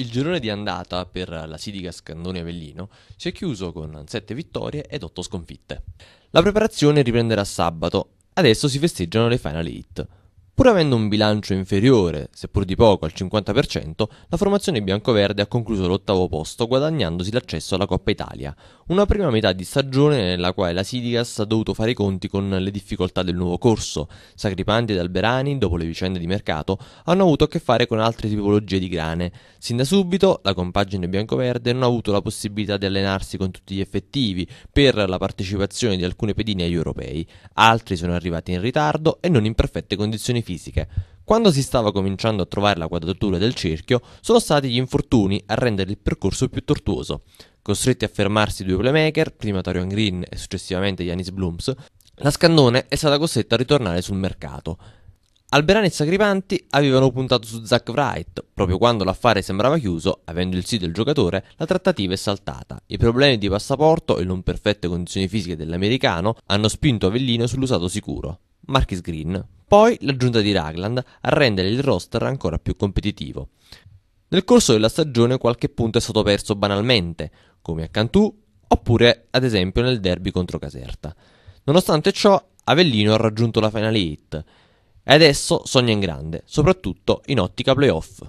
Il girone di andata per la Sidica Scandone Avellino si è chiuso con 7 vittorie ed 8 sconfitte. La preparazione riprenderà sabato, adesso si festeggiano le Final Eight. Pur avendo un bilancio inferiore, seppur di poco, al 50%, la formazione biancoverde ha concluso l'ottavo posto guadagnandosi l'accesso alla Coppa Italia, una prima metà di stagione nella quale la Sidigas ha dovuto fare i conti con le difficoltà del nuovo corso. Sacripanti ed Alberani, dopo le vicende di mercato, hanno avuto a che fare con altre tipologie di grane. Sin da subito la compagine bianco-verde non ha avuto la possibilità di allenarsi con tutti gli effettivi per la partecipazione di alcune pedine agli europei. Altri sono arrivati in ritardo e non in perfette condizioni fisiche. Quando si stava cominciando a trovare la quadratura del cerchio, sono stati gli infortuni a rendere il percorso più tortuoso. Costretti a fermarsi due playmaker, prima Torian Green e successivamente Yanis Blooms, la Scandone è stata costretta a ritornare sul mercato. Alberani e Sacripanti avevano puntato su Zach Wright, proprio quando l'affare sembrava chiuso, avendo il sì del giocatore, la trattativa è saltata. I problemi di passaporto e non perfette condizioni fisiche dell'americano hanno spinto Avellino sull'usato sicuro, Marcus Green. Poi l'aggiunta di Ragland a rendere il roster ancora più competitivo. Nel corso della stagione qualche punto è stato perso banalmente, come a Cantù, oppure ad esempio nel derby contro Caserta. Nonostante ciò, Avellino ha raggiunto la Final hit e adesso sogna in grande, soprattutto in ottica playoff.